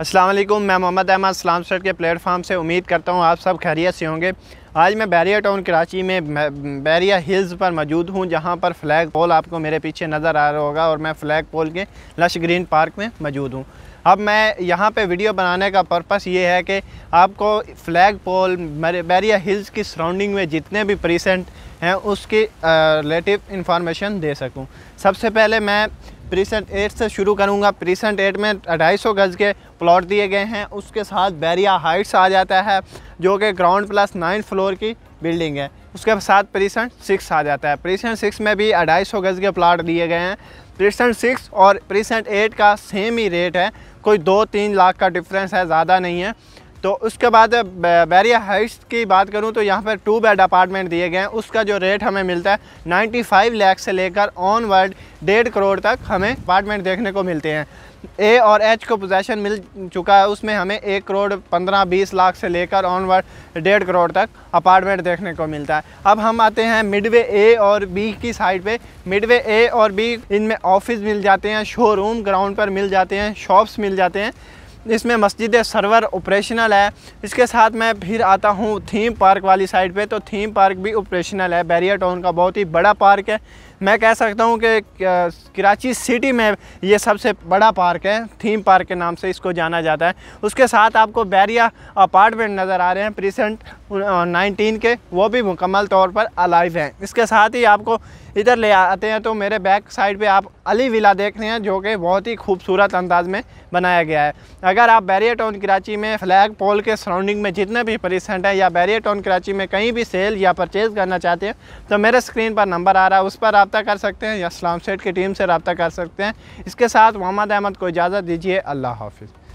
वालेकुम मैं मोहम्मद अहमद इस्लाम सेट के प्लेटफार्म से उम्मीद करता हूँ आप सब खैरियत से होंगे आज मैं बैरिया टाउन कराची में बैरिया हिल्स पर मौजूद हूँ जहाँ पर फ्लैग पोल आपको मेरे पीछे नज़र आ रहा होगा और मैं फ़्लैग पोल के लश ग्रीन पार्क में मौजूद हूँ अब मैं यहाँ पे वीडियो बनाने का पर्पस ये है कि आपको फ्लैग पोल बैरिया हिल्स की सराउंडिंग में जितने भी प्रीसेंट हैं उसकी रिलेटिव इंफॉर्मेशन दे सकूँ सबसे पहले मैं प्रीसेंट एट से शुरू करूँगा प्रीसेंट एट में अढ़ाई सौ गज़ के प्लॉट दिए गए हैं उसके साथ बैरिया हाइट्स आ जाता है जो कि ग्राउंड प्लस नाइन फ्लोर की बिल्डिंग है उसके साथ प्रीसेंट सिक्स आ जाता है प्रीसेंट सिक्स में भी अढ़ाई सौ गज़ के प्लाट दिए गए हैं प्रीसेंट सिक्स और प्रीसेंट एट का सेम ही रेट है कोई दो तीन लाख का डिफरेंस है ज़्यादा नहीं है तो उसके बाद बैरिया हाइट्स की बात करूं तो यहाँ पर टू बेड अपार्टमेंट दिए गए हैं उसका जो रेट हमें मिलता है 95 लैख से लेकर ऑन वर्ल्ड डेढ़ करोड़ तक हमें अपार्टमेंट देखने को मिलते हैं ए और एच को पोजेसन मिल चुका है उसमें हमें एक करोड़ पंद्रह बीस लाख से लेकर ऑनवर्ड डेढ़ करोड़ तक अपार्टमेंट देखने को मिलता है अब हम आते हैं मिडवे ए और बी की साइड पे मिडवे ए और बी इनमें ऑफिस मिल जाते हैं शोरूम ग्राउंड पर मिल जाते हैं शॉप्स मिल जाते हैं इसमें मस्जिद सरवर ऑपरेशनल है इसके साथ मैं फिर आता हूँ थीम पार्क वाली साइड पे तो थीम पार्क भी ऑपरेशनल है बैरिया टाउन का बहुत ही बड़ा पार्क है मैं कह सकता हूँ कि कराची सिटी में ये सबसे बड़ा पार्क है थीम पार्क के नाम से इसको जाना जाता है उसके साथ आपको बैरिया अपार्टमेंट नज़र आ रहे हैं प्रीसेंट नाइनटीन के वो भी मुकम्मल तौर पर अलाइव हैं इसके साथ ही आपको इधर ले आते हैं तो मेरे बैक साइड पे आप अली विला देख रहे हैं जो कि बहुत ही खूबसूरत अंदाज में बनाया गया है अगर आप बैरिया टाउन कराची में फ्लैग पोल के सराउंडिंग में जितने भी परिसेंट हैं या बैरिया टाउन कराची में कहीं भी सेल या परचेज़ करना चाहते हैं तो मेरे स्क्रीन पर नंबर आ रहा है उस पर आप रबता कर सकते हैं या इस्लाम सेट की टीम से रबता कर सकते हैं इसके साथ मोहम्मद अहमद को इजाज़त दीजिए अल्लाह हाफिज़